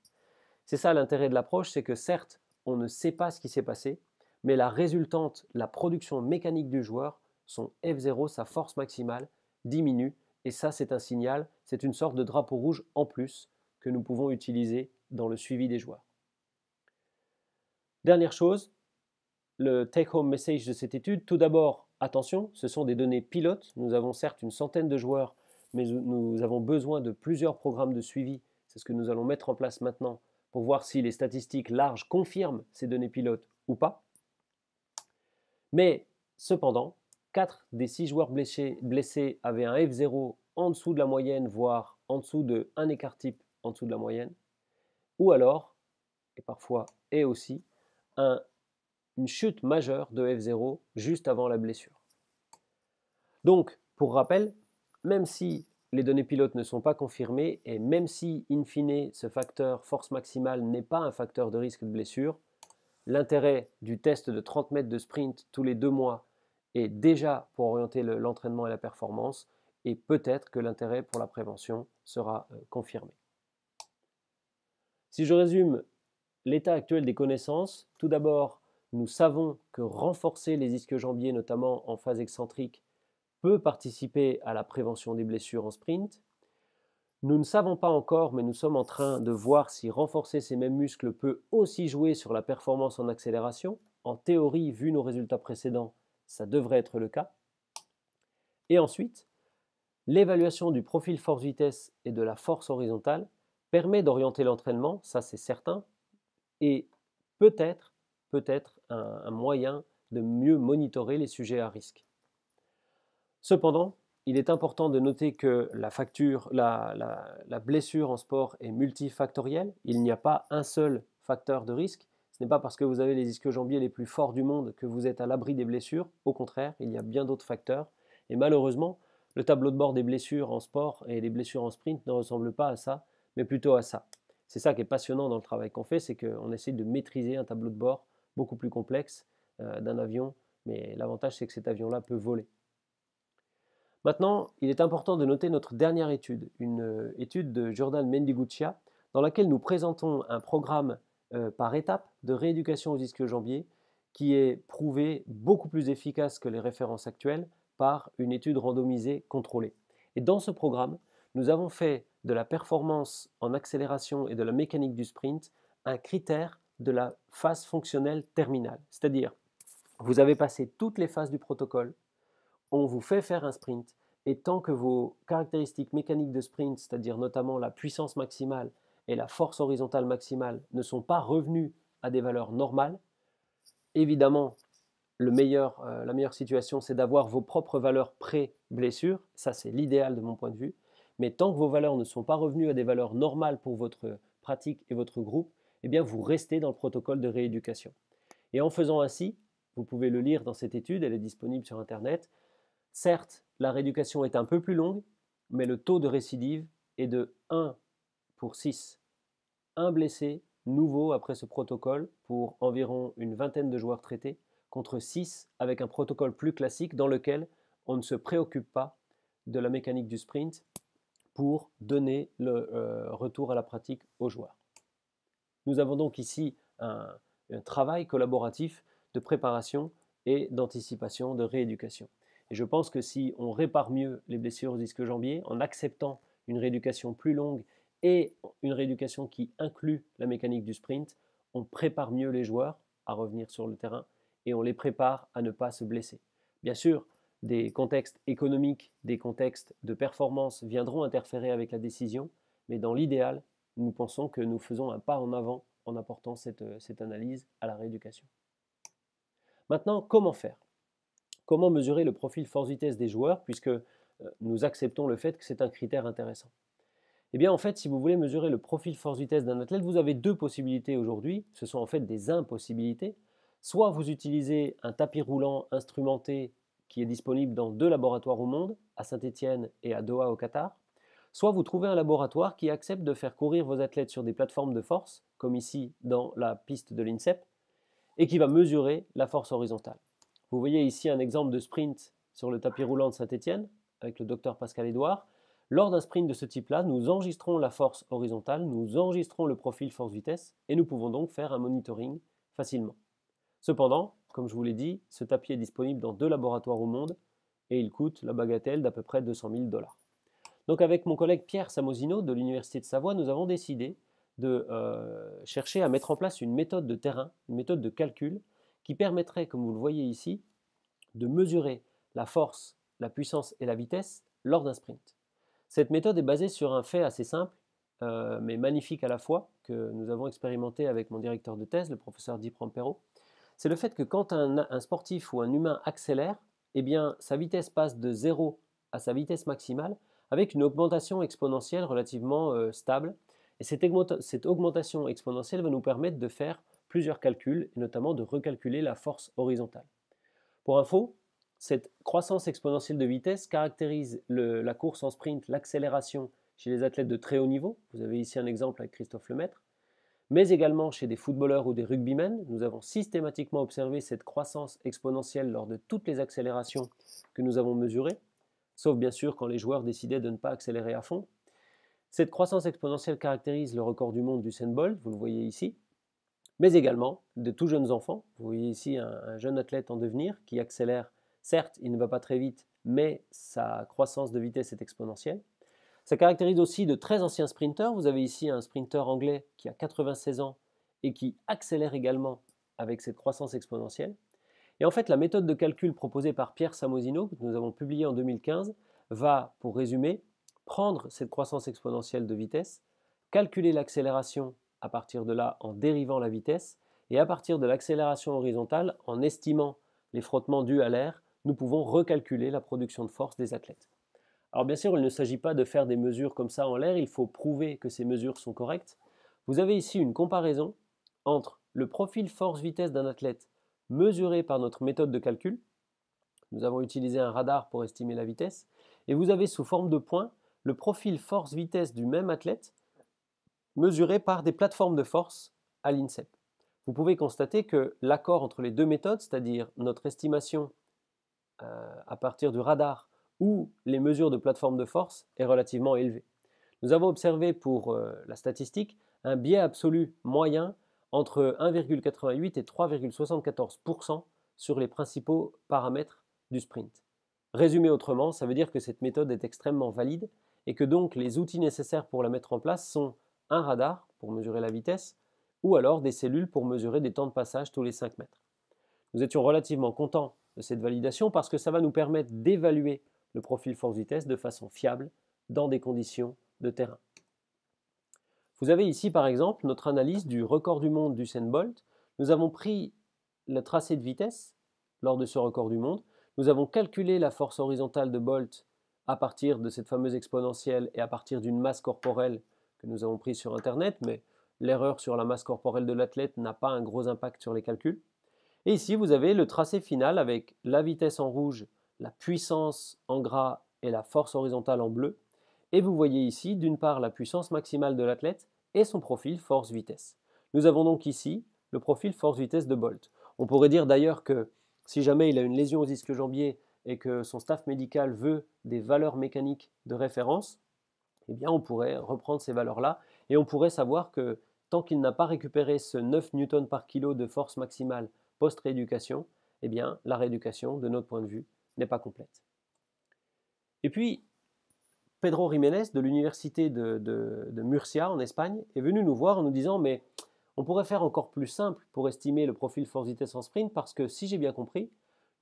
C'est ça l'intérêt de l'approche, c'est que certes, on ne sait pas ce qui s'est passé, mais la résultante, la production mécanique du joueur, son F0, sa force maximale, diminue. Et ça, c'est un signal, c'est une sorte de drapeau rouge en plus que nous pouvons utiliser dans le suivi des joueurs. Dernière chose, le take-home message de cette étude. Tout d'abord, attention, ce sont des données pilotes. Nous avons certes une centaine de joueurs, mais nous avons besoin de plusieurs programmes de suivi. C'est ce que nous allons mettre en place maintenant pour voir si les statistiques larges confirment ces données pilotes ou pas. Mais cependant, 4 des 6 joueurs blessés, avaient un F0 en dessous de la moyenne, voire en dessous de un écart type en dessous de la moyenne. Ou alors, et parfois et aussi, une chute majeure de F0 juste avant la blessure. Donc, pour rappel, même si les données pilotes ne sont pas confirmées et même si, in fine, ce facteur force maximale n'est pas un facteur de risque de blessure, l'intérêt du test de 30 mètres de sprint tous les deux mois et déjà pour orienter l'entraînement et la performance, et peut-être que l'intérêt pour la prévention sera euh, confirmé. Si je résume l'état actuel des connaissances, tout d'abord, nous savons que renforcer les isques jambiers, notamment en phase excentrique, peut participer à la prévention des blessures en sprint. Nous ne savons pas encore, mais nous sommes en train de voir si renforcer ces mêmes muscles peut aussi jouer sur la performance en accélération. En théorie, vu nos résultats précédents, ça devrait être le cas. Et ensuite, l'évaluation du profil force-vitesse et de la force horizontale permet d'orienter l'entraînement, ça c'est certain, et peut-être peut-être un, moyen de mieux monitorer les sujets à risque. Cependant, il est important de noter que la blessure en sport est multifactorielle. Il n'y a pas un seul facteur de risque. Ce n'est pas parce que vous avez les ischio-jambiers les plus forts du monde que vous êtes à l'abri des blessures. Au contraire, il y a bien d'autres facteurs. Et malheureusement, le tableau de bord des blessures en sport et des blessures en sprint ne ressemble pas à ça, mais plutôt à ça. C'est ça qui est passionnant dans le travail qu'on fait, c'est qu'on essaie de maîtriser un tableau de bord beaucoup plus complexe euh, d'un avion, mais l'avantage c'est que cet avion-là peut voler. Maintenant, il est important de noter notre dernière étude, une euh, étude de Jordan Mendiguccia, dans laquelle nous présentons un programme euh, par étape de rééducation aux disque jambiers, qui est prouvé beaucoup plus efficace que les références actuelles par une étude randomisée contrôlée. Et dans ce programme, nous avons fait de la performance en accélération et de la mécanique du sprint un critère de la phase fonctionnelle terminale. C'est-à-dire, vous avez passé toutes les phases du protocole, on vous fait faire un sprint, et tant que vos caractéristiques mécaniques de sprint, c'est-à-dire notamment la puissance maximale et la force horizontale maximale ne sont pas revenus à des valeurs normales, évidemment, euh, la meilleure situation, c'est d'avoir vos propres valeurs pré-blessure. Ça, c'est l'idéal de mon point de vue. Mais tant que vos valeurs ne sont pas revenues à des valeurs normales pour votre pratique et votre groupe, eh bien, vous restez dans le protocole de rééducation. Et en faisant ainsi, vous pouvez le lire dans cette étude, elle est disponible sur Internet. Certes, la rééducation est un peu plus longue, mais le taux de récidive est de 1 pour 6 un blessé nouveau après ce protocole pour environ une vingtaine de joueurs traités contre 6 avec un protocole plus classique dans lequel on ne se préoccupe pas de la mécanique du sprint pour donner le euh, retour à la pratique aux joueurs. Nous avons donc ici un, un travail collaboratif de préparation et d'anticipation, de rééducation. Et je pense que si on répare mieux les blessures au disque jambier en acceptant une rééducation plus longue et une rééducation qui inclut la mécanique du sprint, on prépare mieux les joueurs à revenir sur le terrain et on les prépare à ne pas se blesser. Bien sûr, des contextes économiques, des contextes de performance viendront interférer avec la décision, mais dans l'idéal, nous pensons que nous faisons un pas en avant en apportant cette, analyse à la rééducation. Maintenant, comment faire Comment mesurer le profil force-vitesse des joueurs puisque euh, nous acceptons le fait que c'est un critère intéressant eh bien, en fait, si vous voulez mesurer le profil force-vitesse d'un athlète, vous avez deux possibilités aujourd'hui. Ce sont en fait des impossibilités. Soit vous utilisez un tapis roulant instrumenté qui est disponible dans deux laboratoires au monde, à Saint-Étienne et à Doha au Qatar. Soit vous trouvez un laboratoire qui accepte de faire courir vos athlètes sur des plateformes de force, comme ici dans la piste de l'INSEP, et qui va mesurer la force horizontale. Vous voyez ici un exemple de sprint sur le tapis roulant de Saint-Étienne avec le docteur Pascal Edouard. Lors d'un sprint de ce type-là, nous enregistrons la force horizontale, nous enregistrons le profil force-vitesse et nous pouvons donc faire un monitoring facilement. Cependant, comme je vous l'ai dit, ce tapis est disponible dans deux laboratoires au monde et il coûte la bagatelle d'à peu près 200 000 dollars. Donc avec mon collègue Pierre Samosino de l'Université de Savoie, nous avons décidé de euh, chercher à mettre en place une méthode de terrain, une méthode de calcul qui permettrait, comme vous le voyez ici, de mesurer la force, la puissance et la vitesse lors d'un sprint. Cette méthode est basée sur un fait assez simple, euh, mais magnifique à la fois, que nous avons expérimenté avec mon directeur de thèse, le professeur Di Perrault. C'est le fait que quand un, sportif ou un humain accélère, eh bien, sa vitesse passe de 0 à sa vitesse maximale avec une augmentation exponentielle relativement euh, stable. Et cette, cette augmentation exponentielle va nous permettre de faire plusieurs calculs, et notamment de recalculer la force horizontale. Pour info, cette croissance exponentielle de vitesse caractérise la course en sprint, l'accélération chez les athlètes de très haut niveau. Vous avez ici un exemple avec Christophe Lemaître. Mais également chez des footballeurs ou des rugbymen, nous avons systématiquement observé cette croissance exponentielle lors de toutes les accélérations que nous avons mesurées, sauf bien sûr quand les joueurs décidaient de ne pas accélérer à fond. Cette croissance exponentielle caractérise le record du monde du sandball, vous le voyez ici, mais également de tout jeunes enfants. Vous voyez ici un jeune athlète en devenir qui accélère Certes, il ne va pas très vite, mais sa croissance de vitesse est exponentielle. Ça caractérise aussi de très anciens sprinteurs. Vous avez ici un sprinteur anglais qui a 96 ans et qui accélère également avec cette croissance exponentielle. Et en fait, la méthode de calcul proposée par Pierre Samosino, que nous avons publiée en 2015, va, pour résumer, prendre cette croissance exponentielle de vitesse, calculer l'accélération à partir de là en dérivant la vitesse, et à partir de l'accélération horizontale, en estimant les frottements dus à l'air, nous pouvons recalculer la production de force des athlètes. Alors bien sûr, il ne s'agit pas de faire des mesures comme ça en l'air, il faut prouver que ces mesures sont correctes. Vous avez ici une comparaison entre le profil force-vitesse d'un athlète mesuré par notre méthode de calcul, nous avons utilisé un radar pour estimer la vitesse, et vous avez sous forme de points le profil force-vitesse du même athlète mesuré par des plateformes de force à l'INSEP. Vous pouvez constater que l'accord entre les deux méthodes, c'est-à-dire notre estimation euh, à partir du radar ou les mesures de plateforme de force est relativement élevée. Nous avons observé pour euh, la statistique un biais absolu moyen entre 1,88 et 3,74% sur les principaux paramètres du sprint. Résumé autrement, ça veut dire que cette méthode est extrêmement valide et que donc les outils nécessaires pour la mettre en place sont un radar pour mesurer la vitesse ou alors des cellules pour mesurer des temps de passage tous les 5 mètres. Nous étions relativement contents de cette validation parce que ça va nous permettre d'évaluer le profil force-vitesse de façon fiable dans des conditions de terrain. Vous avez ici par exemple notre analyse du record du monde du du Bolt. Nous avons pris le tracé de vitesse lors de ce record du monde. Nous avons calculé la force horizontale de Bolt à partir de cette fameuse exponentielle et à partir d'une masse corporelle que nous avons prise sur Internet, mais l'erreur sur la masse corporelle de l'athlète n'a pas un gros impact sur les calculs. Et ici, vous avez le tracé final avec la vitesse en rouge, la puissance en gras et la force horizontale en bleu. Et vous voyez ici, d'une part, la puissance maximale de l'athlète et son profil force-vitesse. Nous avons donc ici le profil force-vitesse de Bolt. On pourrait dire d'ailleurs que si jamais il a une lésion au disque jambier et que son staff médical veut des valeurs mécaniques de référence, eh bien on pourrait reprendre ces valeurs-là et on pourrait savoir que tant qu'il n'a pas récupéré ce 9 N par kilo de force maximale post-rééducation, eh bien, la rééducation, de notre point de vue, n'est pas complète. Et puis, Pedro Jiménez de l'université de, Murcia en Espagne est venu nous voir en nous disant mais on pourrait faire encore plus simple pour estimer le profil force vitesse en sprint parce que si j'ai bien compris,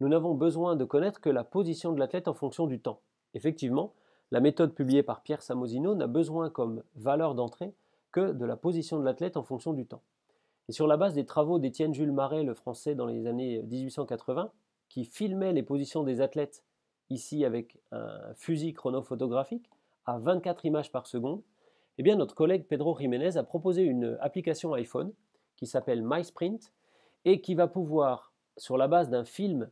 nous n'avons besoin de connaître que la position de l'athlète en fonction du temps. Effectivement, la méthode publiée par Pierre Samosino n'a besoin comme valeur d'entrée que de la position de l'athlète en fonction du temps. Et sur la base des travaux d'Étienne Jules Marais, le français, dans les années 1880, euh, qui filmait les positions des athlètes ici avec un fusil chronophotographique à 24 images par seconde, eh bien notre collègue Pedro Jiménez a proposé une application iPhone qui s'appelle MySprint et qui va pouvoir, sur la base d'un film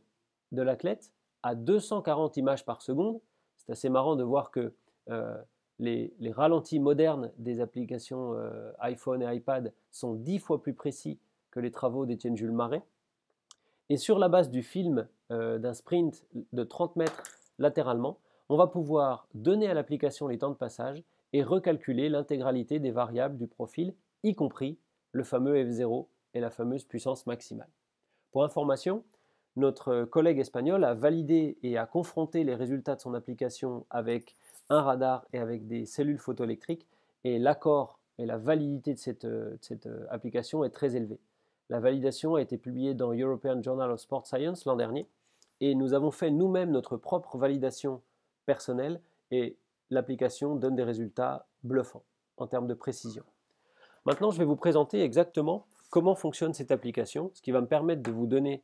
de l'athlète, à 240 images par seconde, c'est assez marrant de voir que euh, les, ralentis modernes des applications euh, iPhone et iPad sont dix fois plus précis que les travaux d'Étienne Jules Marais. Et sur la base du film euh, d'un sprint de 30 mètres latéralement, on va pouvoir donner à l'application les temps de passage et recalculer l'intégralité des variables du profil, y compris le fameux F0 et la fameuse puissance maximale. Pour information, notre collègue espagnol a validé et a confronté les résultats de son application avec un radar et avec des cellules photoélectriques. Et l'accord et la validité de cette, euh, euh, application est très élevé. La validation a été publiée dans European Journal of Sports Science l'an dernier. Et nous avons fait nous-mêmes notre propre validation personnelle. Et l'application donne des résultats bluffants en termes de précision. Maintenant, je vais vous présenter exactement comment fonctionne cette application, ce qui va me permettre de vous donner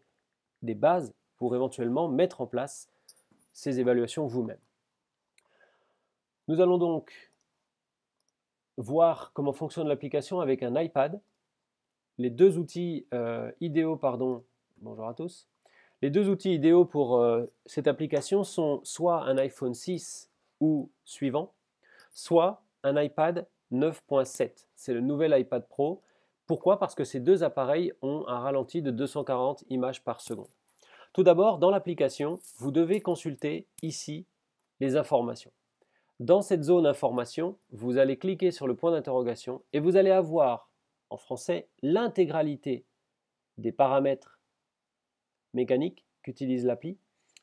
des bases pour éventuellement mettre en place ces évaluations vous-même. Nous allons donc voir comment fonctionne l'application avec un iPad. Les deux outils euh, idéaux, pardon, bonjour à tous. Les deux outils idéaux pour euh, cette application sont soit un iPhone 6 ou suivant, soit un iPad 9.7. C'est le nouvel iPad Pro. Pourquoi Parce que ces deux appareils ont un ralenti de 240 images par seconde. Tout d'abord, dans l'application, vous devez consulter ici les informations. Dans cette zone information, vous allez cliquer sur le point d'interrogation et vous allez avoir en français l'intégralité des paramètres mécaniques qu'utilise l'appli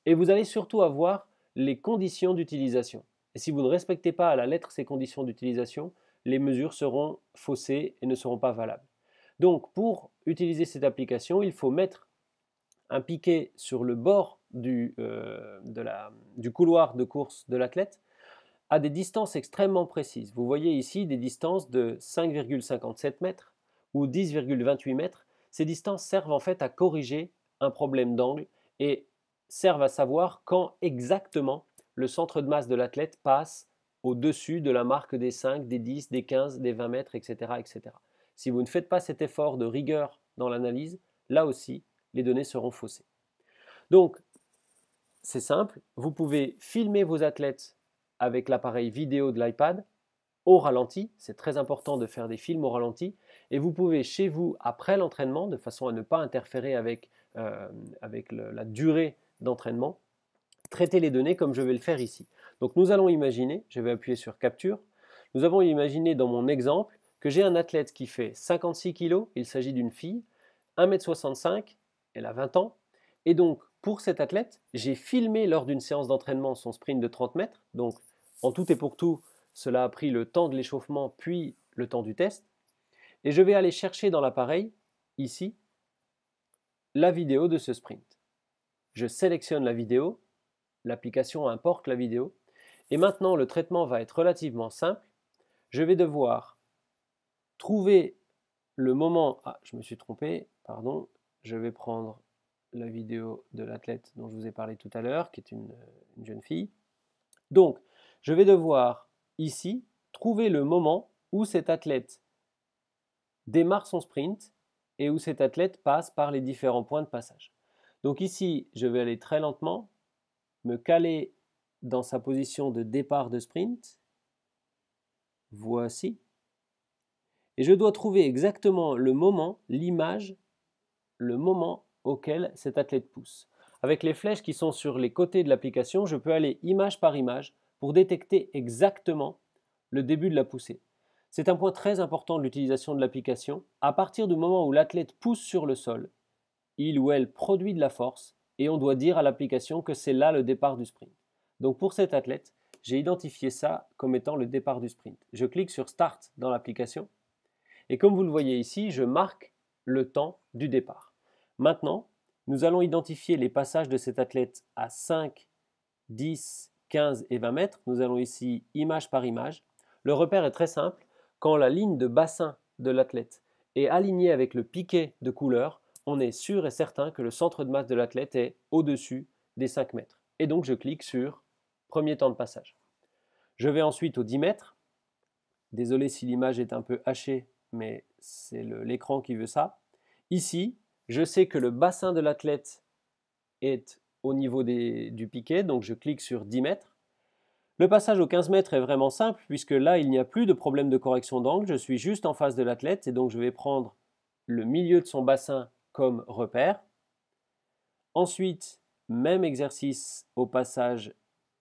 et vous allez surtout avoir les conditions d'utilisation. Et si vous ne respectez pas à la lettre ces conditions d'utilisation, les mesures seront faussées et ne seront pas valables. Donc pour utiliser cette application, il faut mettre un piquet sur le bord du, euh, du couloir de course de l'athlète à des distances extrêmement précises. Vous voyez ici des distances de 5,57 mètres ou 10,28 mètres. Ces distances servent en fait à corriger un problème d'angle et servent à savoir quand exactement le centre de masse de l'athlète passe au-dessus de la marque des 5, des 10, des 15, des 20 mètres, etc., etc. Si vous ne faites pas cet effort de rigueur dans l'analyse, là aussi, les données seront faussées. Donc, c'est simple, vous pouvez filmer vos athlètes avec l'appareil vidéo de l'iPad au ralenti. C'est très important de faire des films au ralenti. Et vous pouvez chez vous, après l'entraînement, de façon à ne pas interférer avec, euh, avec la durée d'entraînement, traiter les données comme je vais le faire ici. Donc nous allons imaginer, je vais appuyer sur capture, nous avons imaginé dans mon exemple que j'ai un athlète qui fait 56 kg, il s'agit d'une fille, 1m65, elle a 20 ans, et donc pour cet athlète, j'ai filmé lors d'une séance d'entraînement son sprint de 30 mètres, donc en tout et pour tout, cela a pris le temps de l'échauffement puis le temps du test. Et je vais aller chercher dans l'appareil, ici, la vidéo de ce sprint. Je sélectionne la vidéo, l'application importe la vidéo. Et maintenant, le traitement va être relativement simple. Je vais devoir trouver le moment... Ah, je me suis trompé, pardon. Je vais prendre la vidéo de l'athlète dont je vous ai parlé tout à l'heure, qui est une, jeune fille. Donc, je vais devoir ici trouver le moment où cet athlète démarre son sprint et où cet athlète passe par les différents points de passage. Donc ici, je vais aller très lentement, me caler dans sa position de départ de sprint. Voici. Et je dois trouver exactement le moment, l'image, le moment auquel cet athlète pousse. Avec les flèches qui sont sur les côtés de l'application, je peux aller image par image pour détecter exactement le début de la poussée. C'est un point très important de l'utilisation de l'application. À partir du moment où l'athlète pousse sur le sol, il ou elle produit de la force et on doit dire à l'application que c'est là le départ du sprint. Donc pour cet athlète, j'ai identifié ça comme étant le départ du sprint. Je clique sur Start dans l'application et comme vous le voyez ici, je marque le temps du départ. Maintenant, nous allons identifier les passages de cet athlète à 5, 10, 15 et 20 mètres. Nous allons ici image par image. Le repère est très simple. Quand la ligne de bassin de l'athlète est alignée avec le piquet de couleur, on est sûr et certain que le centre de masse de l'athlète est au-dessus des 5 mètres. Et donc je clique sur premier temps de passage. Je vais ensuite au 10 mètres. Désolé si l'image est un peu hachée, mais c'est l'écran qui veut ça. Ici, je sais que le bassin de l'athlète est au niveau des, du piquet, donc je clique sur 10 mètres. Le passage aux 15 mètres est vraiment simple puisque là il n'y a plus de problème de correction d'angle, je suis juste en face de l'athlète et donc je vais prendre le milieu de son bassin comme repère. Ensuite, même exercice au passage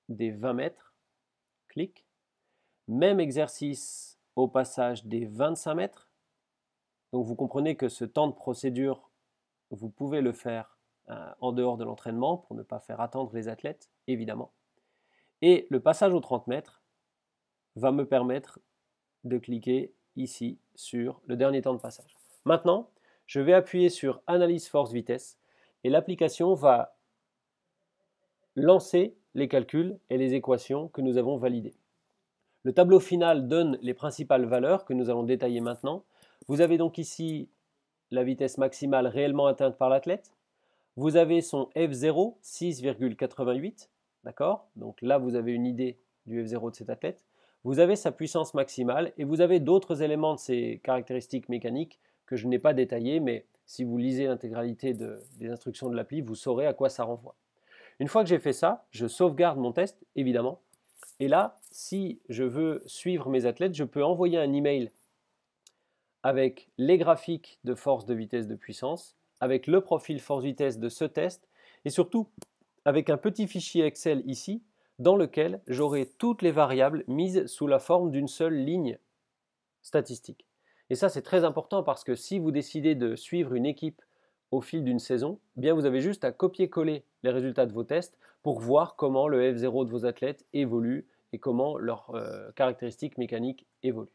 des 20 mètres, clic. Même exercice au passage des 25 mètres. Donc vous comprenez que ce temps de procédure, vous pouvez le faire euh, en dehors de l'entraînement pour ne pas faire attendre les athlètes, évidemment. Et le passage aux 30 mètres va me permettre de cliquer ici sur le dernier temps de passage. Maintenant, je vais appuyer sur Analyse force vitesse et l'application va lancer les calculs et les équations que nous avons validées. Le tableau final donne les principales valeurs que nous allons détailler maintenant. Vous avez donc ici la vitesse maximale réellement atteinte par l'athlète, vous avez son F0, 6,88, d'accord Donc là, vous avez une idée du F0 de cet athlète. Vous avez sa puissance maximale et vous avez d'autres éléments de ses caractéristiques mécaniques que je n'ai pas détaillés, mais si vous lisez l'intégralité des instructions de l'appli, vous saurez à quoi ça renvoie. Une fois que j'ai fait ça, je sauvegarde mon test, évidemment. Et là, si je veux suivre mes athlètes, je peux envoyer un email avec les graphiques de force, de vitesse, de puissance avec le profil force-vitesse de ce test et surtout avec un petit fichier Excel ici dans lequel j'aurai toutes les variables mises sous la forme d'une seule ligne statistique. Et ça c'est très important parce que si vous décidez de suivre une équipe au fil d'une saison, eh bien vous avez juste à copier-coller les résultats de vos tests pour voir comment le F0 de vos athlètes évolue et comment leurs euh, caractéristiques mécaniques évoluent.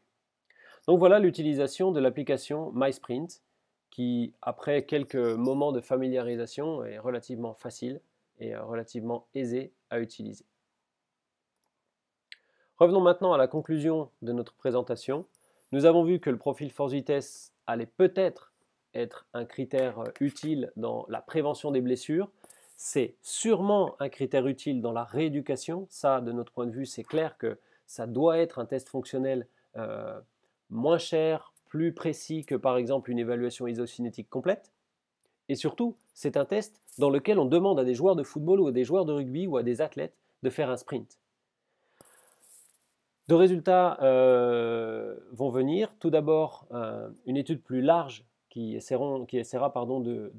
Donc voilà l'utilisation de l'application MySprint qui, après quelques moments de familiarisation, est relativement facile et euh, relativement aisé à utiliser. Revenons maintenant à la conclusion de notre présentation. Nous avons vu que le profil force vitesse allait peut-être être un critère euh, utile dans la prévention des blessures. C'est sûrement un critère utile dans la rééducation. Ça, de notre point de vue, c'est clair que ça doit être un test fonctionnel euh, moins cher, plus précis que par exemple une évaluation isocinétique complète. Et surtout, c'est un test dans lequel on demande à des joueurs de football ou à des joueurs de rugby ou à des athlètes de faire un sprint. Deux résultats euh, vont venir. Tout d'abord, euh, une étude plus large qui, qui essaiera pardon, de,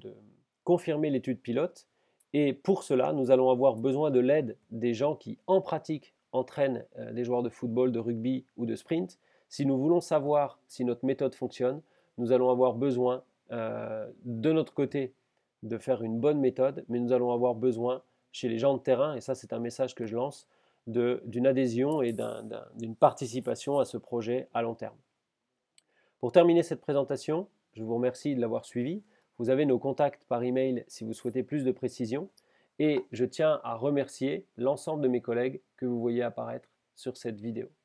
confirmer l'étude pilote. Et pour cela, nous allons avoir besoin de l'aide des gens qui, en pratique, entraînent euh, des joueurs de football, de rugby ou de sprint si nous voulons savoir si notre méthode fonctionne, nous allons avoir besoin euh, de notre côté de faire une bonne méthode, mais nous allons avoir besoin chez les gens de terrain, et ça c'est un message que je lance, d'une adhésion et d'une participation à ce projet à long terme. Pour terminer cette présentation, je vous remercie de l'avoir suivi. Vous avez nos contacts par email si vous souhaitez plus de précisions. Et je tiens à remercier l'ensemble de mes collègues que vous voyez apparaître sur cette vidéo.